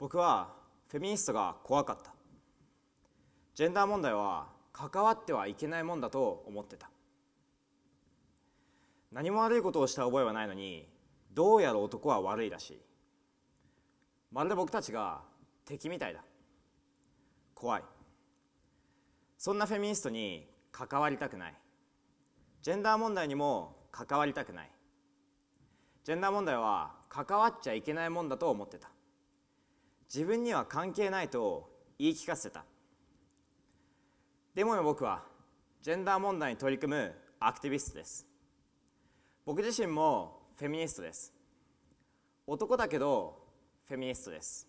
僕はフェミニストが怖かったジェンダー問題は関わってはいけないもんだと思ってた何も悪いことをした覚えはないのにどうやら男は悪いらしいまるで僕たちが敵みたいだ怖いそんなフェミニストに関わりたくないジェンダー問題にも関わりたくないジェンダー問題は関わっちゃいけないもんだと思ってた自分には関係ないと言い聞かせたでも僕はジェンダー問題に取り組むアクティビストです僕自身もフェミニストです男だけどフェミニストです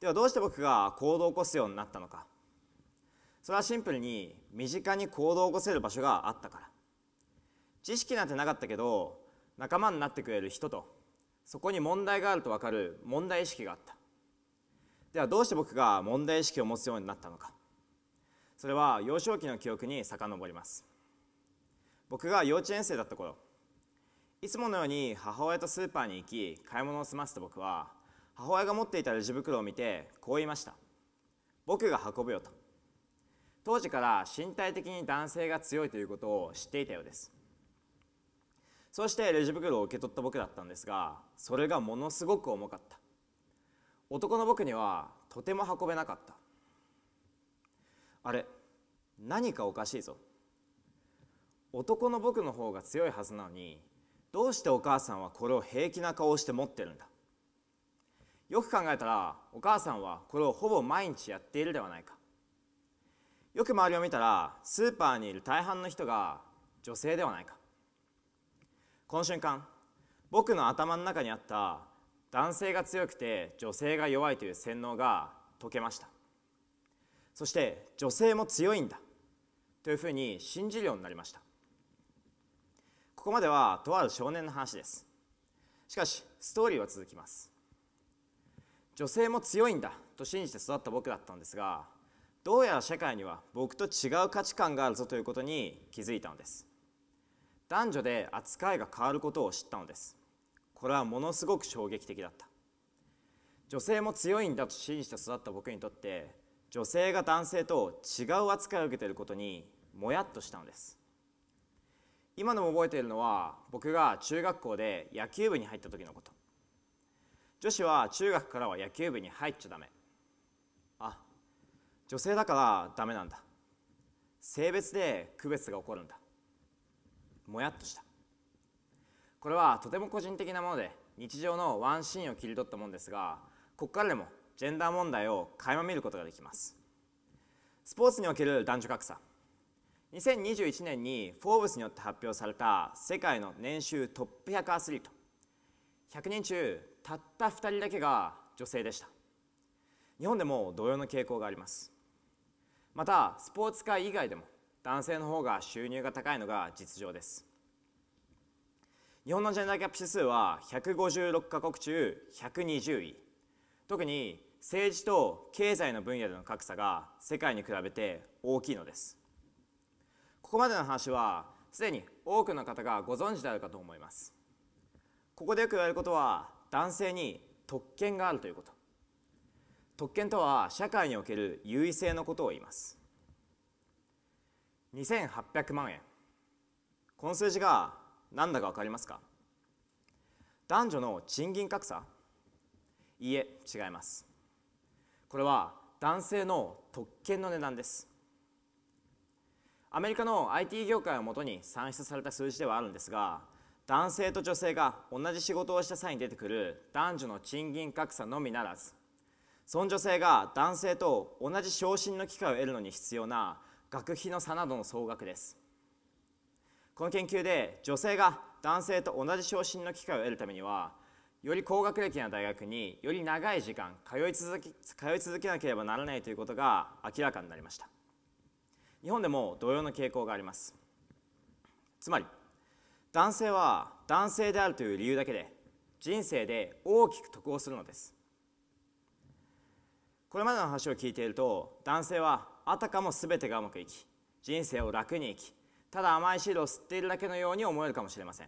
ではどうして僕が行動を起こすようになったのかそれはシンプルに身近に行動を起こせる場所があったから知識なんてなかったけど仲間になってくれる人とそこに問題があると分かる問題意識があったではどうして僕が問題意識を持つようになったのかそれは幼少期の記憶に遡ります僕が幼稚園生だった頃いつものように母親とスーパーに行き買い物を済ませた僕は母親が持っていたレジ袋を見てこう言いました僕が運ぶよと当時から身体的に男性が強いということを知っていたようですそしてレジ袋を受け取った僕だったんですがそれがものすごく重かった男の僕にはとても運べなかったあれ何かおかしいぞ男の僕の方が強いはずなのにどうしてお母さんはこれを平気な顔をして持ってるんだよく考えたらお母さんはこれをほぼ毎日やっているではないかよく周りを見たらスーパーにいる大半の人が女性ではないかこの瞬間僕の頭の中にあった男性が強くて女性が弱いという洗脳が解けましたそして女性も強いんだというふうに信じるようになりましたここまではとある少年の話ですしかしストーリーは続きます女性も強いんだと信じて育った僕だったんですがどうやら社会には僕と違う価値観があるぞということに気づいたのです男女で扱いが変わることを知ったのですこれはものすごく衝撃的だった女性も強いんだと信じて育った僕にとって女性が男性と違う扱いを受けていることにもやっとしたのです今でも覚えているのは僕が中学校で野球部に入った時のこと女子は中学からは野球部に入っちゃダメあ女性だからダメなんだ性別で区別が起こるんだもやっとしたこれはとても個人的なもので日常のワンシーンを切り取ったものですがここからでもジェンダー問題を垣間見ることができますスポーツにおける男女格差2021年にフォーブスによって発表された世界の年収トップ100アスリート100人中たった2人だけが女性でした日本でも同様の傾向がありますまたスポーツ界以外でも男性の方が収入が高いのが実情です日本のジェンダーギャップ指数は156カ国中120位特に政治と経済の分野での格差が世界に比べて大きいのですここまでの話はすでに多くの方がご存知であるかと思いますここでよく言われることは男性に特権があるということ特権とは社会における優位性のことを言います2800万円この数字が何だか分かりますか男女の賃金格差いいえ違いますこれは男性の特権の値段ですアメリカの IT 業界をもとに算出された数字ではあるんですが男性と女性が同じ仕事をした際に出てくる男女の賃金格差のみならずその女性が男性と同じ昇進の機会を得るのに必要な学費の差などの総額ですこの研究で女性が男性と同じ昇進の機会を得るためにはより高学歴な大学により長い時間通い続き通い続けなければならないということが明らかになりました日本でも同様の傾向がありますつまり男性は男性であるという理由だけで人生で大きく得をするのですこれまでの話を聞いていると男性はあたかも全てがうまくいき人生を楽に生きただ甘いシールを吸っているだけのように思えるかもしれません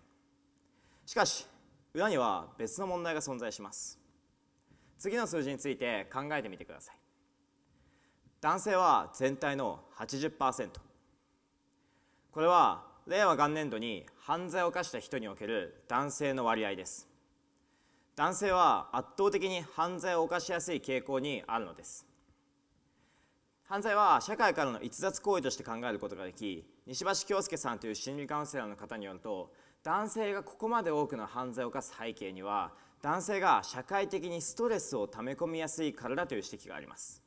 しかし裏には別の問題が存在します次の数字について考えてみてください男性は全体の80%これは令和元年度に犯罪を犯した人における男性の割合です男性は圧倒的に犯罪を犯しやすい傾向にあるのです犯罪は社会からの逸脱行為として考えることができ西橋京介さんという心理カウンセラーの方によると男性がここまで多くの犯罪を犯す背景には男性が社会的にストレスを溜め込みやすいからだという指摘があります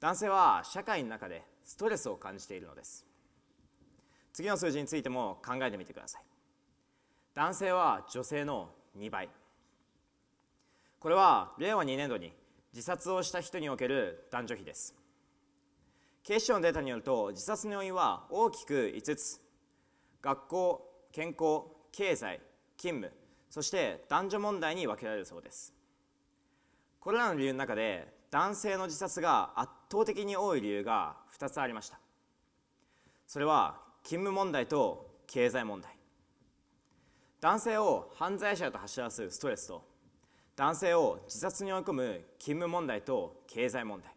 男性は社会の中でストレスを感じているのです次の数字についても考えてみてください男性は女性の2倍これは令和2年度に自殺をした人における男女比です警視庁のデータによると自殺の要因は大きく5つ学校健康経済勤務そして男女問題に分けられるそうですこれらの理由の中で男性の自殺が圧倒的に多い理由が2つありましたそれは勤務問題と経済問題男性を犯罪者と走らすストレスと男性を自殺に追い込む勤務問題と経済問題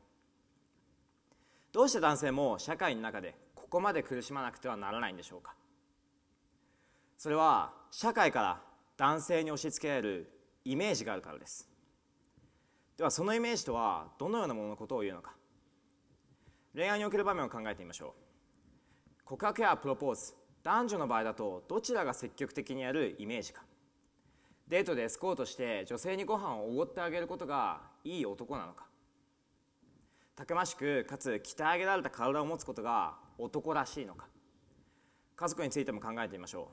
どうして男性も社会の中でここまで苦しまなくてはならないんでしょうかそれは社会から男性に押し付けられるイメージがあるからですではそのイメージとはどのようなもののことを言うのか恋愛における場面を考えてみましょう告白やプロポーズ男女の場合だとどちらが積極的にやるイメージかデートでエスコートして女性にご飯をおごってあげることがいい男なのかたくましくかつ鍛え上げられた体を持つことが男らしいのか家族についても考えてみましょ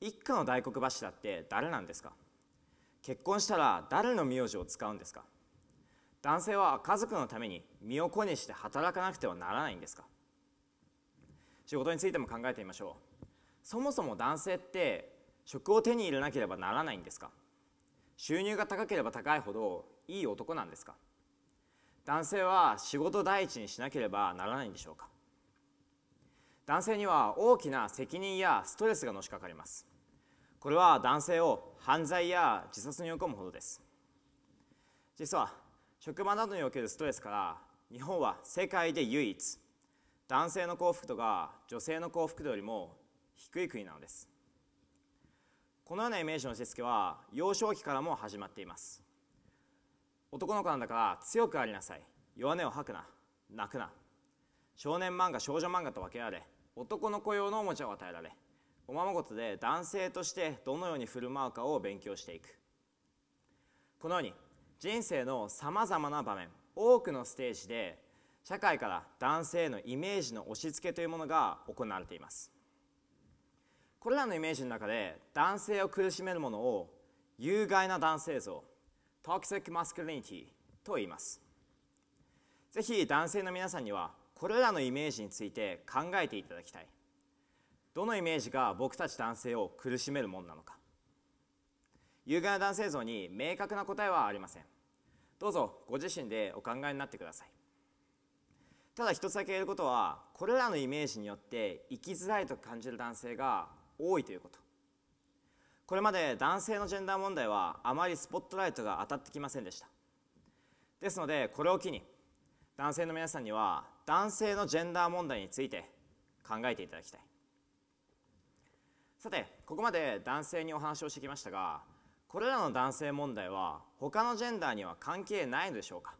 う一家の大黒柱って誰なんですか結婚したら誰の名字を使うんですか男性は家族のために身を粉にして働かなくてはならないんですか仕事についても考えてみましょうそもそも男性って職を手に入れなければならないんですか収入が高ければ高いほどいい男なんですか男性は仕事第一にしなければならないんでしょうか男性には大きな責任やストレスがのしかかりますこれは男性を犯罪や自殺に追い込むほどです実は職場などにおけるストレスから日本は世界で唯一男性の幸福度が女性の幸福度よりも低い国なのですこのようなイメージのしつけは幼少期からも始まっています男の子なんだから強くありなさい弱音を吐くな泣くな少年漫画少女漫画と分けられ男の子用のおもちゃを与えられおままごとで男性としてどのように振る舞うかを勉強していくこのように人生のさまざまな場面多くのステージで社会から男性へのイメージの押し付けというものが行われていますこれらのイメージの中で男性を苦しめるものを有害な男性像ト o x i c m a s c u l i と言いますぜひ男性の皆さんにはこれらのイメージについて考えていただきたいどのイメージが僕たち男性を苦しめるものなのか有害な男性像に明確な答えはありませんどうぞご自身でお考えになってくださいただ一つだけ言えることはこれらのイメージによって生きづらいと感じる男性が多いということこれまで男性のジェンダー問題はあまりスポットライトが当たってきませんでしたですのでこれを機に男性の皆さんには男性のジェンダー問題について考えていただきたいさてここまで男性にお話をしてきましたがこれらの男性問題は他のジェンダーには関係ないのでしょうか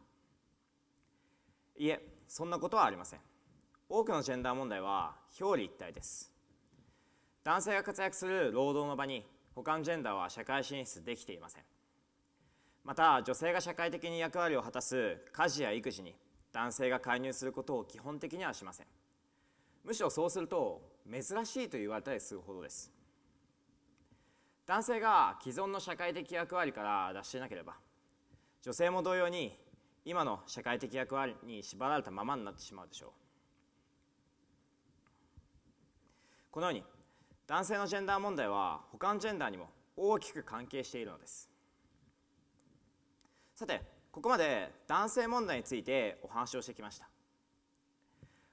いえそんなことはありません多くのジェンダー問題は表裏一体です男性が活躍する労働の場に他のジェンダーは社会進出できていませんまた女性が社会的に役割を果たす家事や育児に男性が介入することを基本的にはしませんむしろそうすると珍しいと言われたりするほどです男性が既存の社会的役割から脱してなければ女性も同様に今の社会的役割に縛られたままになってしまうでしょうこのように男性のジェンダー問題は他のジェンダーにも大きく関係しているのですさてここまで男性問題についてお話をしてきました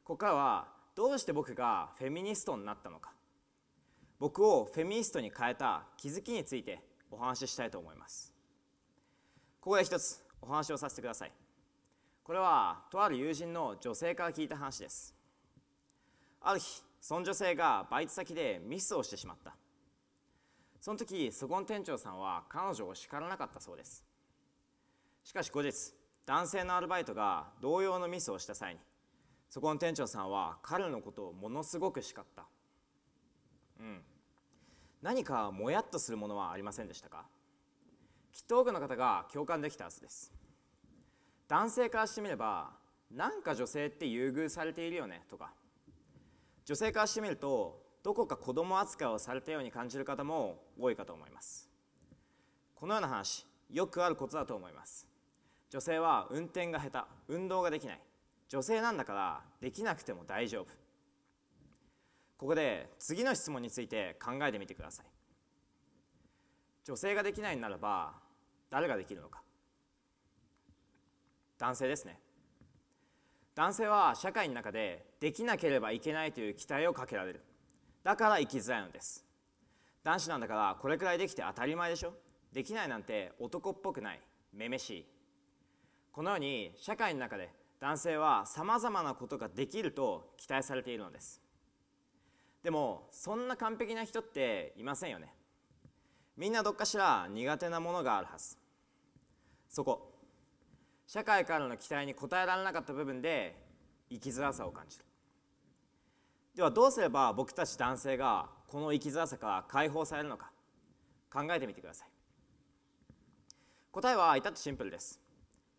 ここからはどうして僕がフェミニストになったのか僕をフェミニストに変えた気づきについてお話ししたいと思いますここで一つお話をさせてくださいこれはとある友人の女性から聞いた話ですある日その女性がバイト先でミスをしてしまったその時そこの店長さんは彼女を叱らなかったそうですしかし後日男性のアルバイトが同様のミスをした際にそこの店長さんは彼のことをものすごく叱ったうん何かもやっとするものはありませんでしたかきっと多くの方が共感できたはずです男性からしてみればなんか女性って優遇されているよねとか女性からしてみるとどこか子供扱いをされたように感じる方も多いかと思いますこのような話よくあることだと思います女性は運転が下手運動ができない女性なんだからできなくても大丈夫ここで次の質問について考えてみてください女性ができないならば誰ができるのか男性ですね男性は社会の中でできなければいけないという期待をかけられるだから生きづらいのです男子なんだからこれくらいできて当たり前でしょできないなんて男っぽくないめめしいこのように社会の中で男性はさまざまなことができると期待されているのですでもそんな完璧な人っていませんよねみんなどっかしら苦手なものがあるはずそこ社会からの期待に応えられなかった部分で生きづらさを感じるではどうすれば僕たち男性がこの生きづらさから解放されるのか考えてみてください答えは至ってシンプルです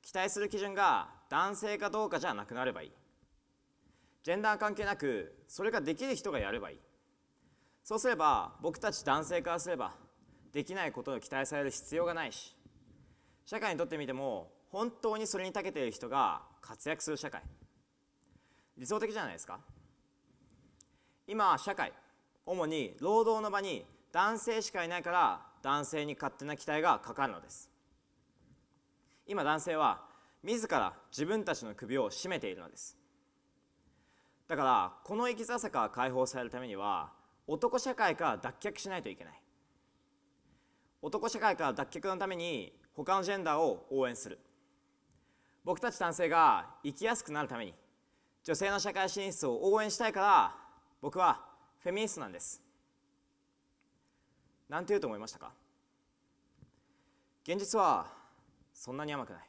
期待する基準が男性かどうかじゃなくなればいいジェンダー関係なくそれができる人がやればいいそうすれば僕たち男性からすればできないことを期待される必要がないし社会にとってみても本当にそれに長けている人が活躍する社会理想的じゃないですか今社会主に労働の場に男性しかいないから男性に勝手な期待がかかるのです今男性は自ら自分たちの首を絞めているのですだからこの生きざさから解放されるためには男社会から脱却しないといけない男社会から脱却のために他のジェンダーを応援する僕たち男性が生きやすくなるために女性の社会進出を応援したいから僕はフェミニストなんですなんて言うと思いましたか現実はそんなに甘くない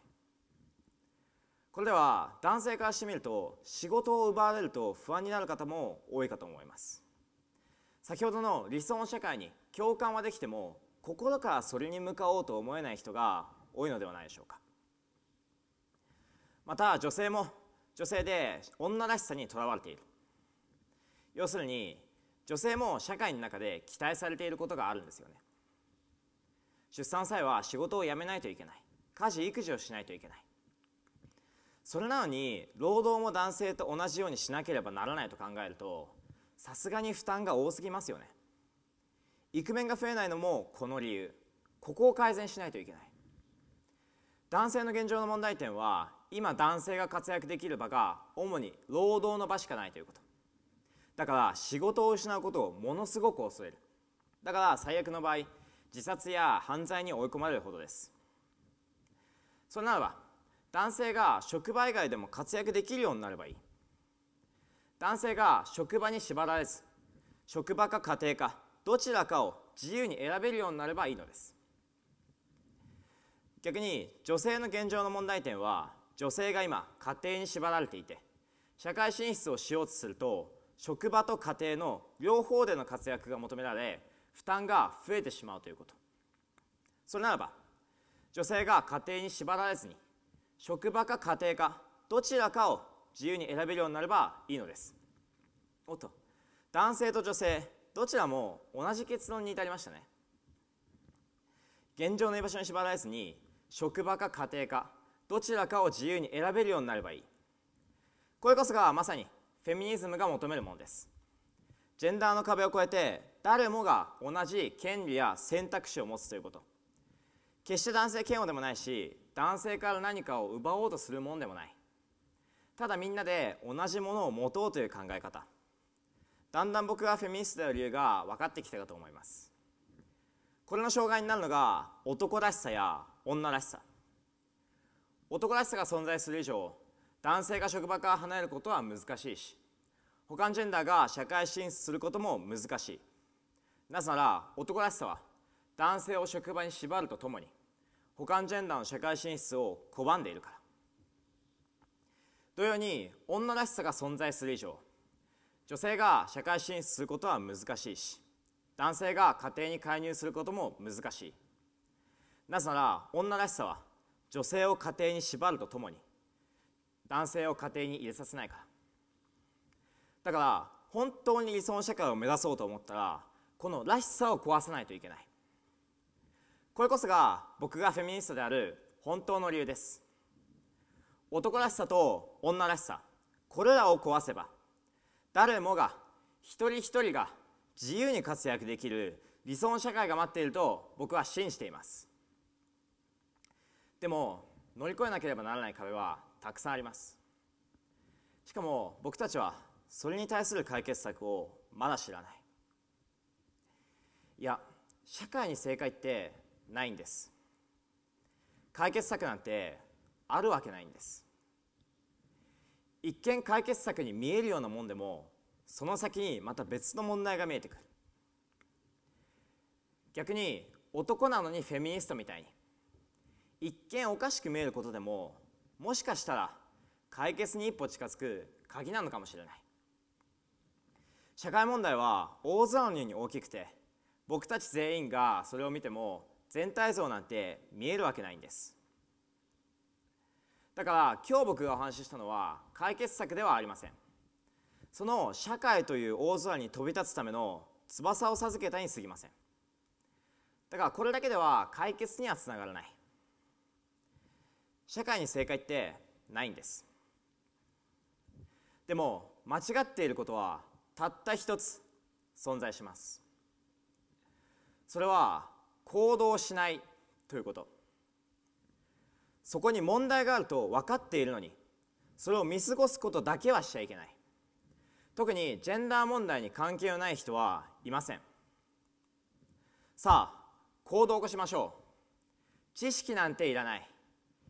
これでは男性からしてみると仕事を奪われると不安になる方も多いかと思います先ほどの理想の社会に共感はできても心からそれに向かおうと思えない人が多いのではないでしょうかまた女性も女性で女らしさにとらわれている要するに女性も社会の中で期待されていることがあるんですよね出産際は仕事を辞めないといけない家事育児をしないといけないそれなのに労働も男性と同じようにしなければならないと考えるとさすがに負担が多すぎますよねイクメンが増えないのもこの理由ここを改善しないといけない男性の現状の問題点は今男性が活躍できる場が主に労働の場しかないということだから仕事を失うことをものすごく恐れるだから最悪の場合自殺や犯罪に追い込まれるほどですそれならば男性が職場以外でも活躍できるようになればいい男性が職場に縛られず職場か家庭かどちらかを自由に選べるようになればいいのです逆に女性の現状の問題点は女性が今家庭に縛られていて社会進出をしようとすると職場と家庭の両方での活躍が求められ負担が増えてしまうということそれならば女性が家庭に縛られずに職場か家庭かどちらかを自由に選べるようになればいいのですおっと男性と女性どちらも同じ結論に至りましたね現状の居場所に縛られずに職場か家庭かどちらかを自由に選べるようになればいいこれこそがまさにフェミニズムが求めるものですジェンダーの壁を越えて誰もが同じ権利や選択肢を持つということ決して男性嫌悪でもないし男性から何かを奪おうとするものでもないただみんなで同じものを持とうという考え方だんだん僕がフェミニストである理由が分かってきたかと思いますこれの障害になるのが男らしさや女らしさ男らしさが存在する以上男性が職場から離れることは難しいし他のジェンダーが社会進出することも難しいなぜなら男らしさは男性を職場に縛るとともに他のジェンダーの社会進出を拒んでいるから同様に女らしさが存在する以上女性が社会進出することは難しいし男性が家庭に介入することも難しいなぜなら女らしさは女性を家庭に縛るとともに男性を家庭に入れさせないからだから本当に理想の社会を目指そうと思ったらこのらしさを壊さないといけないこれこそが僕がフェミニストである本当の理由です男らしさと女らしさこれらを壊せば誰もが一人一人が自由に活躍できる理想の社会が待っていると僕は信じていますでも乗り越えなければならない壁はたくさんありますしかも僕たちはそれに対する解決策をまだ知らないいや社会に正解ってないんです解決策なんてあるわけないんです一見解決策に見えるようなもんでもその先にまた別の問題が見えてくる逆に男なのにフェミニストみたいに一見おかしく見えることでももしかしたら解決に一歩近づく鍵なのかもしれない社会問題は大空のように大きくて僕たち全員がそれを見ても全体像なんて見えるわけないんですだから今日僕がお話ししたのは解決策ではありませんその社会という大空に飛び立つための翼を授けたにすぎませんだからこれだけでは解決にはつながらない社会に正解ってないんですでも間違っていることはたった一つ存在しますそれは行動しないということそこに問題があると分かっているのにそれを見過ごすことだけはしちゃいけない特にジェンダー問題に関係のない人はいませんさあ行動を起こしましょう知識なんていらない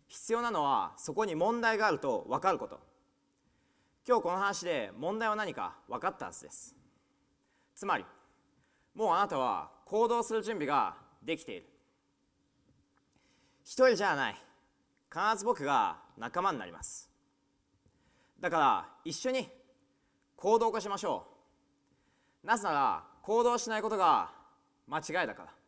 必要なのはそこに問題があると分かること今日この話で問題は何か分かったはずですつまりもうあなたは行動する準備ができている一人じゃない必ず僕が仲間になりますだから一緒に行動化しましょうなぜなら行動しないことが間違いだから